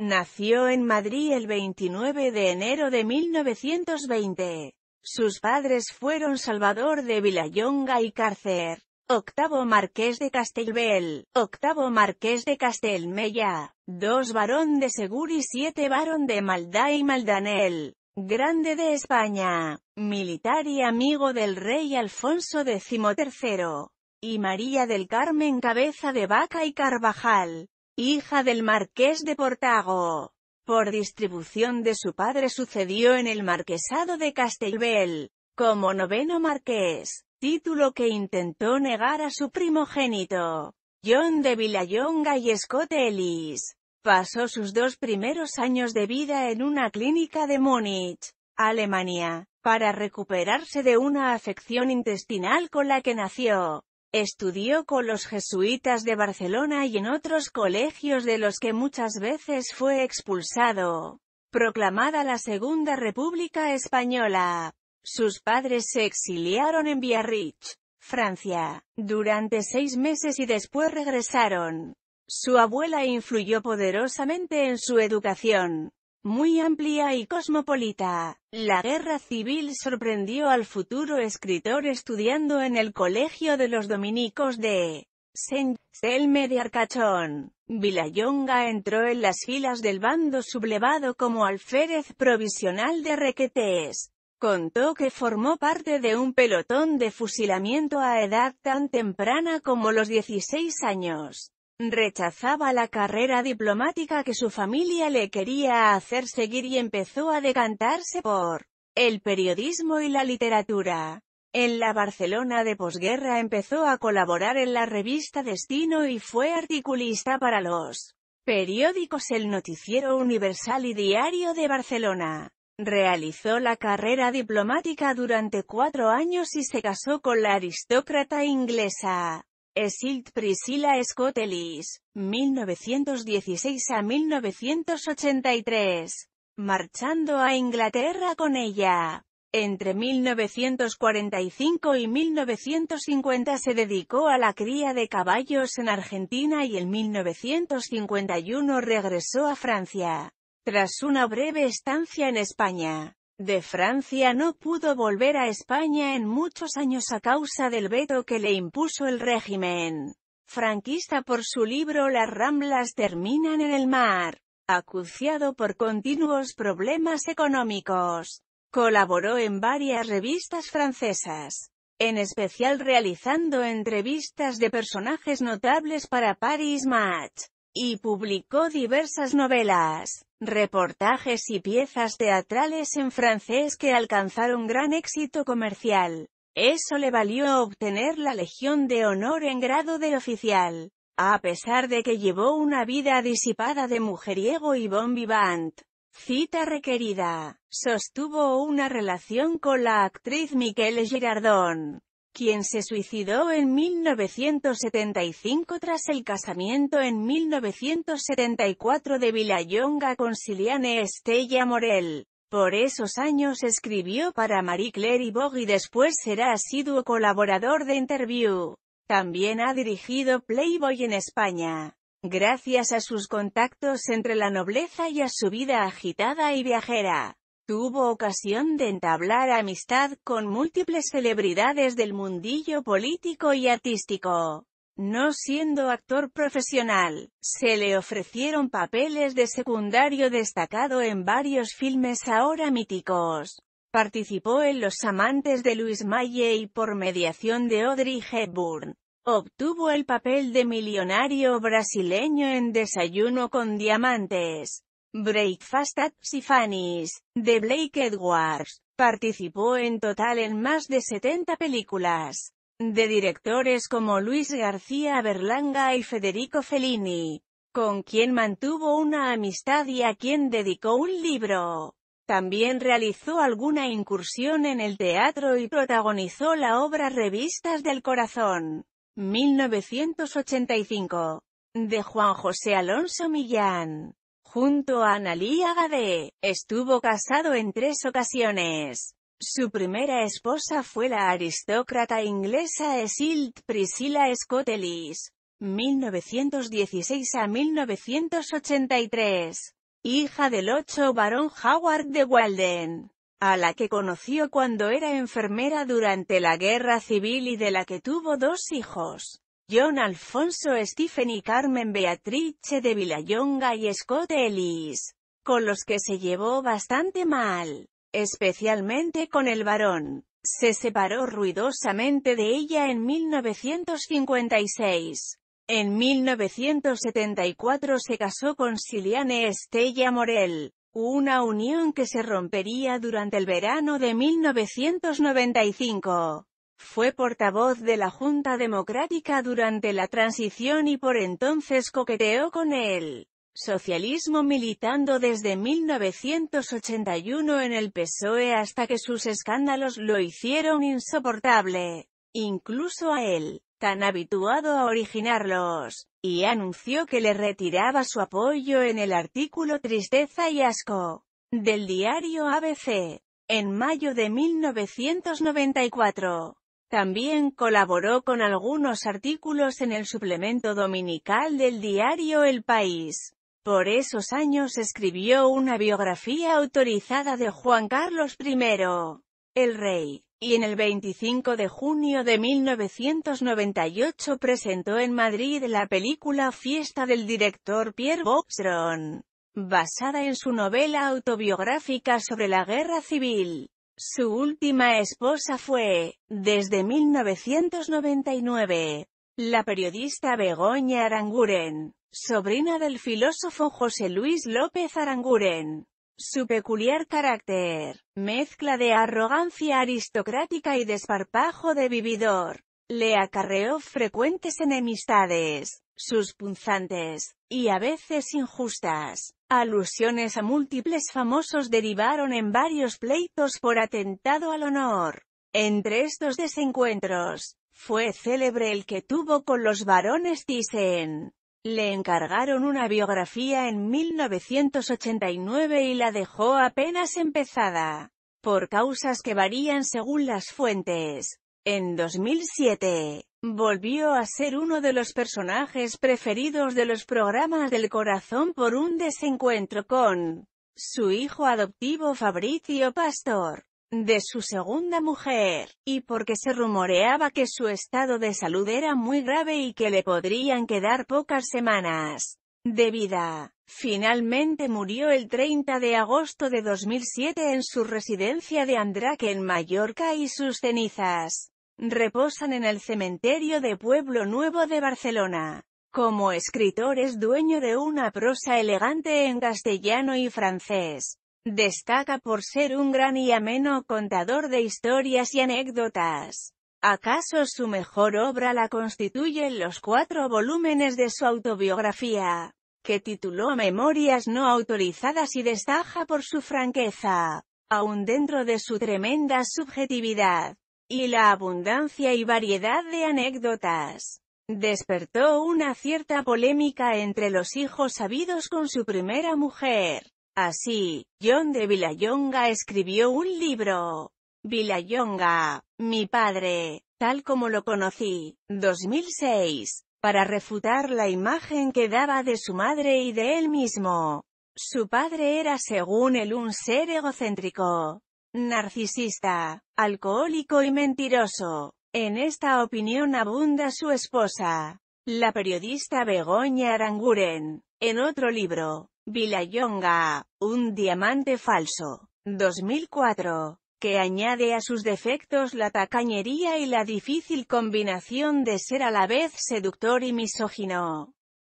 Nació en Madrid el 29 de enero de 1920. Sus padres fueron Salvador de Vilayonga y Cárcer, octavo marqués de Castelbel, octavo marqués de Castelmella, dos barón de Segur y siete barón de Maldá y Maldanel, grande de España, militar y amigo del rey Alfonso XIII, y María del Carmen Cabeza de Vaca y Carvajal, hija del marqués de Portago. Por distribución de su padre sucedió en el marquesado de Castelbel, como noveno marqués, título que intentó negar a su primogénito, John de Villayonga y Scott Ellis. Pasó sus dos primeros años de vida en una clínica de Múnich, Alemania, para recuperarse de una afección intestinal con la que nació. Estudió con los jesuitas de Barcelona y en otros colegios de los que muchas veces fue expulsado. Proclamada la Segunda República Española, sus padres se exiliaron en Biarritz, Francia, durante seis meses y después regresaron. Su abuela influyó poderosamente en su educación muy amplia y cosmopolita. La guerra civil sorprendió al futuro escritor estudiando en el Colegio de los Dominicos de Selme de Arcachón. Vilayonga entró en las filas del bando sublevado como alférez provisional de requetes. Contó que formó parte de un pelotón de fusilamiento a edad tan temprana como los 16 años. Rechazaba la carrera diplomática que su familia le quería hacer seguir y empezó a decantarse por el periodismo y la literatura. En la Barcelona de posguerra empezó a colaborar en la revista Destino y fue articulista para los periódicos El Noticiero Universal y Diario de Barcelona. Realizó la carrera diplomática durante cuatro años y se casó con la aristócrata inglesa Esilt Priscilla Scott 1916 a 1983, marchando a Inglaterra con ella. Entre 1945 y 1950 se dedicó a la cría de caballos en Argentina y en 1951 regresó a Francia, tras una breve estancia en España de Francia no pudo volver a España en muchos años a causa del veto que le impuso el régimen franquista por su libro Las Ramblas terminan en el mar, acuciado por continuos problemas económicos. Colaboró en varias revistas francesas, en especial realizando entrevistas de personajes notables para Paris Match y publicó diversas novelas, reportajes y piezas teatrales en francés que alcanzaron gran éxito comercial. Eso le valió obtener la Legión de Honor en grado de oficial. A pesar de que llevó una vida disipada de mujeriego y bon vivant, cita requerida, sostuvo una relación con la actriz Miquel Girardon quien se suicidó en 1975 tras el casamiento en 1974 de Villayonga con Siliane Estella Morel. Por esos años escribió para Marie Claire y Vogue y después será asiduo colaborador de Interview. También ha dirigido Playboy en España. Gracias a sus contactos entre la nobleza y a su vida agitada y viajera, Tuvo ocasión de entablar amistad con múltiples celebridades del mundillo político y artístico. No siendo actor profesional, se le ofrecieron papeles de secundario destacado en varios filmes ahora míticos. Participó en Los amantes de Luis Malle y por mediación de Audrey Hepburn. Obtuvo el papel de millonario brasileño en Desayuno con diamantes. Breakfast at Tiffany's, de Blake Edwards. Participó en total en más de 70 películas. De directores como Luis García Berlanga y Federico Fellini, con quien mantuvo una amistad y a quien dedicó un libro. También realizó alguna incursión en el teatro y protagonizó la obra Revistas del Corazón, 1985, de Juan José Alonso Millán junto a Annalie Agadé. Estuvo casado en tres ocasiones. Su primera esposa fue la aristócrata inglesa Esilt Priscilla Scott 1916 a 1983, hija del ocho barón Howard de Walden, a la que conoció cuando era enfermera durante la Guerra Civil y de la que tuvo dos hijos. John Alfonso Stephen y Carmen Beatrice de Villayonga y Scott Ellis, con los que se llevó bastante mal, especialmente con el varón. Se separó ruidosamente de ella en 1956. En 1974 se casó con Siliane Estella Morel, una unión que se rompería durante el verano de 1995. Fue portavoz de la Junta Democrática durante la transición y por entonces coqueteó con el socialismo militando desde 1981 en el PSOE hasta que sus escándalos lo hicieron insoportable, incluso a él, tan habituado a originarlos, y anunció que le retiraba su apoyo en el artículo Tristeza y Asco, del diario ABC, en mayo de 1994. También colaboró con algunos artículos en el suplemento dominical del diario El País. Por esos años escribió una biografía autorizada de Juan Carlos I, el rey, y en el 25 de junio de 1998 presentó en Madrid la película Fiesta del director Pierre Boxron, basada en su novela autobiográfica sobre la guerra civil. Su última esposa fue, desde 1999, la periodista Begoña Aranguren, sobrina del filósofo José Luis López Aranguren. Su peculiar carácter, mezcla de arrogancia aristocrática y desparpajo de vividor, le acarreó frecuentes enemistades, sus punzantes, y a veces injustas, Alusiones a múltiples famosos derivaron en varios pleitos por atentado al honor. Entre estos desencuentros, fue célebre el que tuvo con los varones Thyssen. Le encargaron una biografía en 1989 y la dejó apenas empezada, por causas que varían según las fuentes. En 2007, volvió a ser uno de los personajes preferidos de los programas del corazón por un desencuentro con su hijo adoptivo Fabricio Pastor, de su segunda mujer, y porque se rumoreaba que su estado de salud era muy grave y que le podrían quedar pocas semanas de vida. Finalmente murió el 30 de agosto de 2007 en su residencia de Andrake en Mallorca y sus cenizas reposan en el cementerio de Pueblo Nuevo de Barcelona. Como escritor es dueño de una prosa elegante en castellano y francés. Destaca por ser un gran y ameno contador de historias y anécdotas. ¿Acaso su mejor obra la constituyen los cuatro volúmenes de su autobiografía, que tituló Memorias no autorizadas y destaja por su franqueza, aun dentro de su tremenda subjetividad? y la abundancia y variedad de anécdotas despertó una cierta polémica entre los hijos sabidos con su primera mujer. Así, John de Vilayonga escribió un libro, Vilayonga, mi padre, tal como lo conocí, 2006, para refutar la imagen que daba de su madre y de él mismo. Su padre era según él un ser egocéntrico, narcisista, alcohólico y mentiroso. En esta opinión abunda su esposa, la periodista Begoña Aranguren. En otro libro, Vilayonga, un diamante falso, 2004, que añade a sus defectos la tacañería y la difícil combinación de ser a la vez seductor y misógino.